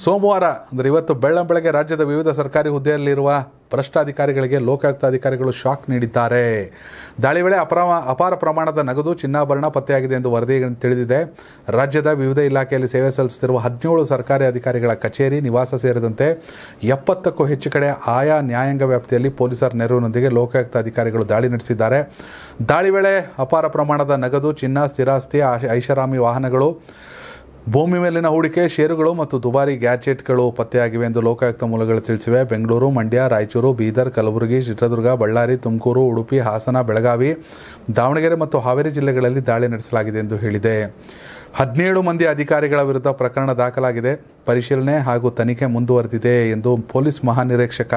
ಸೋಮವಾರ ಅಂದರೆ ಇವತ್ತು ಬೆಳಗ್ಗೆ ರಾಜ್ಯದ ವಿವಿಧ ಸರ್ಕಾರಿ ಹುದ್ದೆಯಲ್ಲಿರುವ ಭ್ರಷ್ಟಾಧಿಕಾರಿಗಳಿಗೆ ಲೋಕಾಯುಕ್ತ ಅಧಿಕಾರಿಗಳು ಶಾಕ್ ನೀಡಿದ್ದಾರೆ ದಾಳಿ ವೇಳೆ ಅಪಾರ ಪ್ರಮಾಣದ ನಗದು ಚಿನ್ನಾಭರಣ ಪತ್ತೆಯಾಗಿದೆ ಎಂದು ವರದಿ ತಿಳಿದಿದೆ ರಾಜ್ಯದ ವಿವಿಧ ಇಲಾಖೆಯಲ್ಲಿ ಸೇವೆ ಸಲ್ಲಿಸುತ್ತಿರುವ ಹದಿನೇಳು ಸರ್ಕಾರಿ ಅಧಿಕಾರಿಗಳ ಕಚೇರಿ ನಿವಾಸ ಸೇರಿದಂತೆ ಎಪ್ಪತ್ತಕ್ಕೂ ಹೆಚ್ಚು ಕಡೆ ಆಯಾ ನ್ಯಾಯಾಂಗ ವ್ಯಾಪ್ತಿಯಲ್ಲಿ ಪೊಲೀಸರ ನೆರವಿನೊಂದಿಗೆ ಲೋಕಾಯುಕ್ತ ಅಧಿಕಾರಿಗಳು ದಾಳಿ ನಡೆಸಿದ್ದಾರೆ ದಾಳಿ ವೇಳೆ ಅಪಾರ ಪ್ರಮಾಣದ ನಗದು ಚಿನ್ನ ಸ್ಥಿರಾಸ್ತಿ ಐಷಾರಾಮಿ ವಾಹನಗಳು ಭೂಮಿ ಮೇಲಿನ ಹೂಡಿಕೆ ಷೇರುಗಳು ಮತ್ತು ದುಬಾರಿ ಗ್ಯಾಜೆಟ್ಗಳು ಪತ್ತೆಯಾಗಿವೆ ಎಂದು ಲೋಕಾಯುಕ್ತ ಮೂಲಗಳು ತಿಳಿಸಿವೆ ಬೆಂಗಳೂರು ಮಂಡ್ಯ ರಾಯಚೂರು ಬೀದರ್ ಕಲಬುರಗಿ ಚಿತ್ರದುರ್ಗ ಬಳ್ಳಾರಿ ತುಮಕೂರು ಉಡುಪಿ ಹಾಸನ ಬೆಳಗಾವಿ ದಾವಣಗೆರೆ ಮತ್ತು ಹಾವೇರಿ ಜಿಲ್ಲೆಗಳಲ್ಲಿ ದಾಳಿ ನಡೆಸಲಾಗಿದೆ ಎಂದು ಹೇಳಿದೆ ಹದಿನೇಳು ಮಂದಿ ಅಧಿಕಾರಿಗಳ ವಿರುದ್ಧ ಪ್ರಕರಣ ದಾಖಲಾಗಿದೆ ಪರಿಶೀಲನೆ ಹಾಗೂ ತನಿಖೆ ಮುಂದುವರೆದಿದೆ ಎಂದು ಪೊಲೀಸ್ ಮಹಾನಿರೀಕ್ಷಕ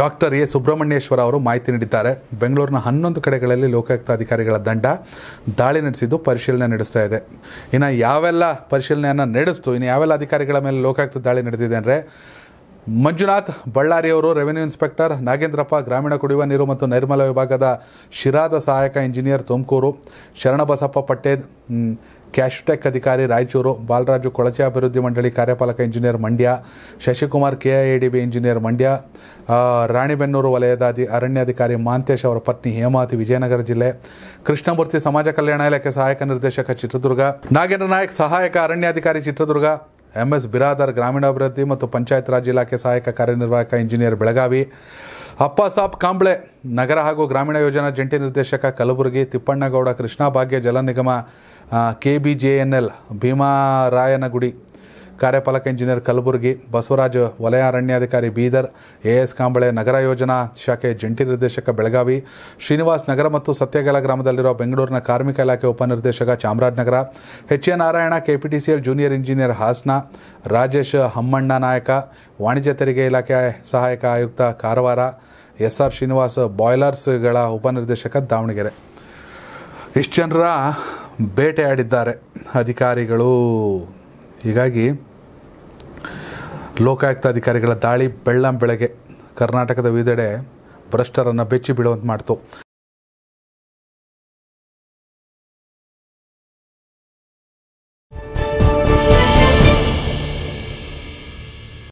ಡಾಕ್ಟರ್ ಎ ಸುಬ್ರಹ್ಮಣ್ಯೇಶ್ವರ ಅವರು ಮಾಹಿತಿ ನೀಡಿದ್ದಾರೆ ಬೆಂಗಳೂರಿನ ಹನ್ನೊಂದು ಕಡೆಗಳಲ್ಲಿ ಲೋಕಾಯುಕ್ತ ಅಧಿಕಾರಿಗಳ ದಂಡ ದಾಳಿ ನಡೆಸಿದ್ದು ಪರಿಶೀಲನೆ ನಡೆಸ್ತಾ ಇದೆ ಇನ್ನು ಯಾವೆಲ್ಲ ಪರಿಶೀಲನೆಯನ್ನು ನಡೆಸ್ತು ಇನ್ನು ಯಾವೆಲ್ಲ ಅಧಿಕಾರಿಗಳ ಮೇಲೆ ಲೋಕಾಯುಕ್ತ ದಾಳಿ ನಡೆದಿದೆ ಅಂದರೆ ಮಂಜುನಾಥ್ ಬಳ್ಳಾರಿಯವರು ರೆವಿನ್ಯೂ ಇನ್ಸ್ಪೆಕ್ಟರ್ ನಾಗೇಂದ್ರಪ್ಪ ಗ್ರಾಮೀಣ ಕುಡಿಯುವ ನೀರು ಮತ್ತು ನೈರ್ಮಲ್ಯ ವಿಭಾಗದ ಶಿರಾದ ಸಹಾಯಕ ಇಂಜಿನಿಯರ್ ತುಮಕೂರು ಶರಣಬಸಪ್ಪ ಪಟ್ಟೇದ್ ಕ್ಯಾಶ್ಟೆಕ್ ಅಧಿಕಾರಿ ರಾಯಚೂರು ಬಾಲರಾಜು ಕೊಳಚೆ ಅಭಿವೃದ್ಧಿ ಮಂಡಳಿ ಕಾರ್ಯಪಾಲಕ engineer Mandya Shashikumar B engineer Mandya Ranebennur ವಲಯದ ಅಧಿ ಅರಣ್ಯಾಧಿಕಾರಿ ಮಾಂತೇಶ್ ಅವರ ಪತ್ನಿ ಹೇಮಾವತಿ ವಿಜಯನಗರ ಜಿಲ್ಲೆ ಕೃಷ್ಣಮೂರ್ತಿ ಸಮಾಜ ಕಲ್ಯಾಣ ಇಲಾಖೆ ಸಹಾಯಕ ನಿರ್ದೇಶಕ ಚಿತ್ರದುರ್ಗ ನಾಗೇಂದ್ರ ನಾಯಕ್ ಸಹಾಯಕ ಅರಣ್ಯಾಧಿಕಾರಿ ಚಿತ್ರದುರ್ಗ ಎಂಎಸ್ ಬಿರಾದರ್ ಗ್ರಾಮೀಣಾಭಿವೃದ್ಧಿ ಮತ್ತು ಪಂಚಾಯತ್ ರಾಜ್ ಇಲಾಖೆ ಸಹಾಯಕ ಕಾರ್ಯನಿರ್ವಾಹಕ ಇಂಜಿನಿಯರ್ ಬೆಳಗಾವಿ ಅಪ್ಪ ಸಾಬ್ ಕಾಂಬ್ಳೆ ನಗರ ಹಾಗೂ ಗ್ರಾಮೀಣ ಯೋಜನಾ ಜಂಟಿ ನಿರ್ದೇಶಕ Kalaburagi ತಿಪ್ಪಣ್ಣಗೌಡ Krishna Bhagya Jala Nigama K B J N L Bheemarayanagudi ಕಾರ್ಯಪಾಲಕ ಇಂಜಿನಿಯರ್ ಕಲಬುರಗಿ ಬಸವರಾಜ್ ವಲಯ ಅರಣ್ಯಾಧಿಕಾರಿ ಬೀದರ್ ಎಎಸ್ ಕಾಂಬಳೆ ನಗರ ಯೋಜನಾ ಶಾಖೆ ಜಂಟಿ ನಿರ್ದೇಶಕ ಬೆಳಗಾವಿ ಶ್ರೀನಿವಾಸ್ ನಗರ ಮತ್ತು ಸತ್ಯಗಲ ಗ್ರಾಮದಲ್ಲಿರುವ ಬೆಂಗಳೂರಿನ ಕಾರ್ಮಿಕ ಇಲಾಖೆ ಉಪನಿರ್ದೇಶಕ Chamarajanagar H A Narayana KPTCL junior engineer Hassan Rajesh Hammanna Nayaka ವಾಣಿಜ್ಯ ತೆರಿಗೆ ಇಲಾಖೆ ಸಹಾಯಕ ಆಯುಕ್ತ ಕಾರವಾರ ಎಸ್ ಆರ್ ಶ್ರೀನಿವಾಸ್ ಬಾಯ್ಲರ್ಸ್ಗಳ ಉಪನಿರ್ದೇಶಕ ದಾವಣಗೆರೆ ಇಷ್ಟು ಜನರ ಬೇಟೆಯಾಡಿದ್ದಾರೆ ಅಧಿಕಾರಿಗಳು ಹೀಗಾಗಿ ಅಧಿಕಾರಿಗಳ ದಾಳಿ ಬೆಳ್ಳಂ ಬೆಳಗ್ಗೆ ಕರ್ನಾಟಕದ ವಿವಿಧೆಡೆ ಭ್ರಷ್ಟರನ್ನು ಬೆಚ್ಚಿ ಬೀಳುವಂತೆ ಮಾಡ್ತು